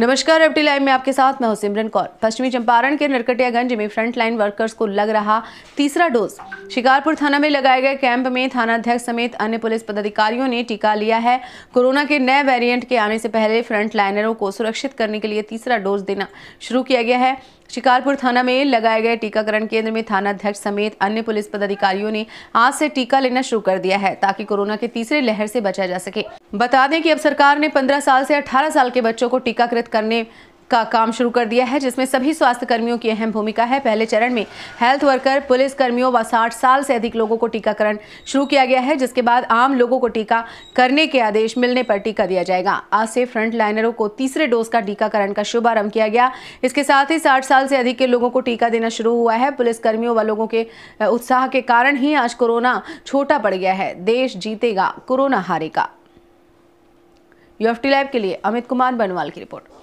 नमस्कार FT live में आपके साथ मैं सिमरन कौर पश्चिमी चंपारण के नरकटियागंज में फ्रंट लाइन वर्कर्स को लग रहा तीसरा डोज शिकारपुर थाना में लगाए गए कैंप में थानाध्यक्ष समेत अन्य पुलिस पदाधिकारियों ने टीका लिया है कोरोना के नए वेरिएंट के आने से पहले फ्रंट लाइनरों को सुरक्षित करने के लिए तीसरा डोज देना शुरू किया गया है शिकारपुर थाना में लगाए गए टीकाकरण केंद्र में थाना अध्यक्ष समेत अन्य पुलिस पदाधिकारियों ने आज से टीका लेना शुरू कर दिया है ताकि कोरोना के तीसरे लहर से बचा जा सके बता दें कि अब सरकार ने 15 साल से 18 साल के बच्चों को टीकाकृत करने का काम शुरू कर दिया है जिसमें सभी स्वास्थ्य कर्मियों की अहम भूमिका है पहले चरण में हेल्थ वर्कर पुलिस कर्मियों व साठ साल से अधिक लोगों को टीकाकरण शुरू किया गया है जिसके बाद आम लोगों को टीका करने के आदेश मिलने पर टीका दिया जाएगा आज से फ्रंट लाइनरों को तीसरे डोज का टीकाकरण का शुभारंभ किया गया इसके साथ ही साठ साल से अधिक के लोगों को टीका देना शुरू हुआ है पुलिस कर्मियों व लोगों के उत्साह के कारण ही आज कोरोना छोटा पड़ गया है देश जीतेगा कोरोना हारेगा यूएफटी लाइव के लिए अमित कुमार बनवाल की रिपोर्ट